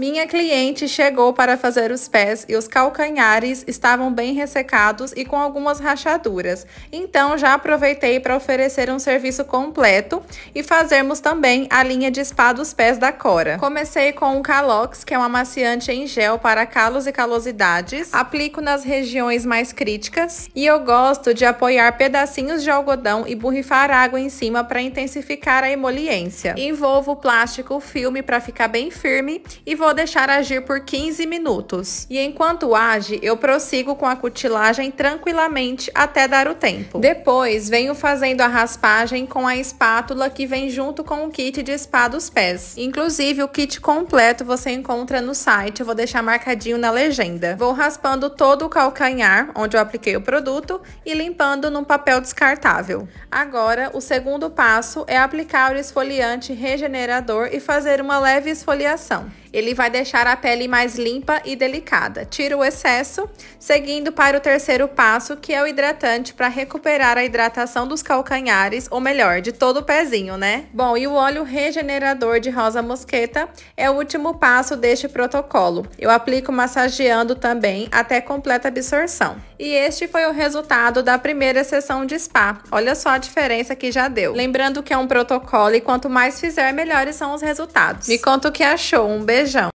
Minha cliente chegou para fazer os pés e os calcanhares estavam bem ressecados e com algumas rachaduras. Então já aproveitei para oferecer um serviço completo e fazermos também a linha de spa dos pés da Cora. Comecei com o Calox, que é um amaciante em gel para calos e calosidades. Aplico nas regiões mais críticas e eu gosto de apoiar pedacinhos de algodão e borrifar água em cima para intensificar a emoliência. Envolvo plástico filme para ficar bem firme e vou vou deixar agir por 15 minutos. E enquanto age, eu prossigo com a cutilagem tranquilamente até dar o tempo. Depois, venho fazendo a raspagem com a espátula que vem junto com o kit de espada dos pés. Inclusive, o kit completo você encontra no site, eu vou deixar marcadinho na legenda. Vou raspando todo o calcanhar, onde eu apliquei o produto, e limpando num papel descartável. Agora, o segundo passo é aplicar o esfoliante regenerador e fazer uma leve esfoliação. Ele ele vai deixar a pele mais limpa e delicada. Tira o excesso, seguindo para o terceiro passo, que é o hidratante para recuperar a hidratação dos calcanhares, ou melhor, de todo o pezinho, né? Bom, e o óleo regenerador de rosa mosqueta é o último passo deste protocolo. Eu aplico massageando também até completa absorção. E este foi o resultado da primeira sessão de spa. Olha só a diferença que já deu. Lembrando que é um protocolo e quanto mais fizer, melhores são os resultados. Me conta o que achou. Um beijão!